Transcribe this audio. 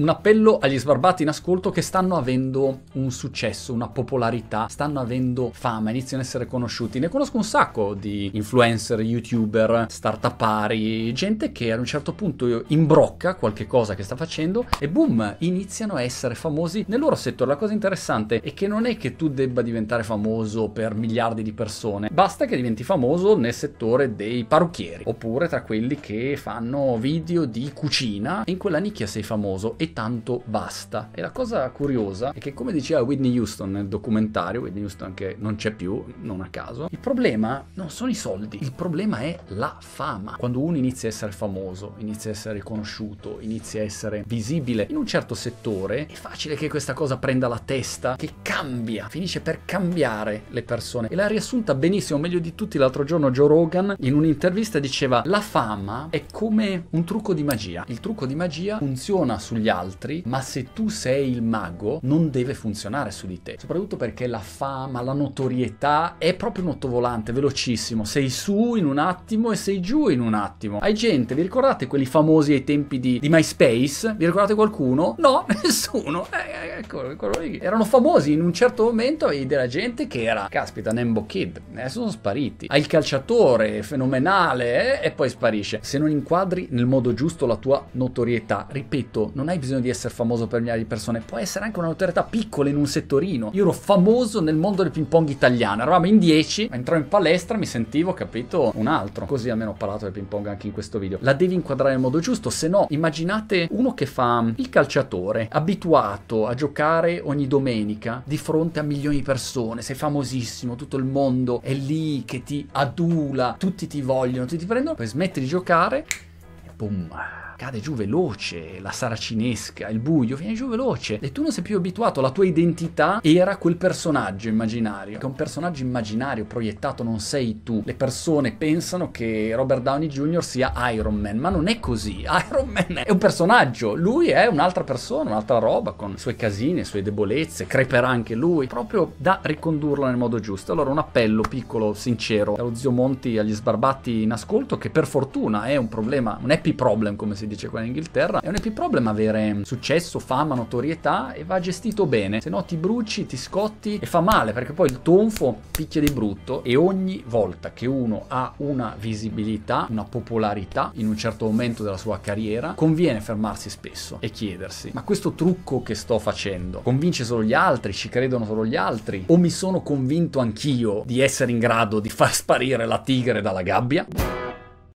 un appello agli sbarbati in ascolto che stanno avendo un successo, una popolarità, stanno avendo fama, iniziano ad essere conosciuti. Ne conosco un sacco di influencer, youtuber, startupari, gente che ad un certo punto imbrocca qualche cosa che sta facendo e boom, iniziano a essere famosi nel loro settore. La cosa interessante è che non è che tu debba diventare famoso per miliardi di persone, basta che diventi famoso nel settore dei parrucchieri oppure tra quelli che fanno video di cucina e in quella nicchia sei famoso e tanto basta. E la cosa curiosa è che come diceva Whitney Houston nel documentario, Whitney Houston che non c'è più, non a caso, il problema non sono i soldi, il problema è la fama. Quando uno inizia a essere famoso, inizia a essere conosciuto, inizia a essere visibile in un certo settore, è facile che questa cosa prenda la testa, che cambia, finisce per cambiare le persone. E l'ha riassunta benissimo, meglio di tutti, l'altro giorno Joe Rogan in un'intervista diceva la fama è come un trucco di magia. Il trucco di magia funziona sugli altri altri, ma se tu sei il mago non deve funzionare su di te, soprattutto perché la fama, la notorietà è proprio un ottovolante, velocissimo, sei su in un attimo e sei giù in un attimo. Hai gente, vi ricordate quelli famosi ai tempi di, di MySpace? Vi ricordate qualcuno? No, nessuno. Eh, eh ecco, erano famosi in un certo momento e della gente che era, caspita, Nembo Kid, adesso eh, sono spariti. Hai il calciatore fenomenale eh, e poi sparisce. Se non inquadri nel modo giusto la tua notorietà, ripeto, non hai bisogno di essere famoso per migliaia di persone, puoi essere anche una notorietà piccola in un settorino. Io ero famoso nel mondo del ping pong italiano, eravamo in 10, entravo in palestra, mi sentivo, capito, un altro. Così almeno ho parlato del ping pong anche in questo video. La devi inquadrare nel modo giusto, se no immaginate uno che fa mm, il calciatore, abituato a giocare ogni domenica di fronte a milioni di persone, sei famosissimo, tutto il mondo è lì che ti adula, tutti ti vogliono, tutti ti prendono, poi smetti di giocare boom, cade giù veloce, la saracinesca, il buio, viene giù veloce e tu non sei più abituato, la tua identità era quel personaggio immaginario, che è un personaggio immaginario proiettato non sei tu. Le persone pensano che Robert Downey Jr. sia Iron Man, ma non è così, Iron Man è un personaggio, lui è un'altra persona, un'altra roba con le sue casine, le sue debolezze, creperà anche lui, proprio da ricondurlo nel modo giusto. Allora un appello piccolo, sincero, allo zio Monti agli sbarbati in ascolto che per fortuna è un problema, un happy happy problem, come si dice qua in Inghilterra. È un happy problem avere successo, fama, notorietà e va gestito bene, se no ti bruci, ti scotti e fa male perché poi il tonfo picchia di brutto e ogni volta che uno ha una visibilità, una popolarità in un certo momento della sua carriera, conviene fermarsi spesso e chiedersi ma questo trucco che sto facendo convince solo gli altri, ci credono solo gli altri o mi sono convinto anch'io di essere in grado di far sparire la tigre dalla gabbia?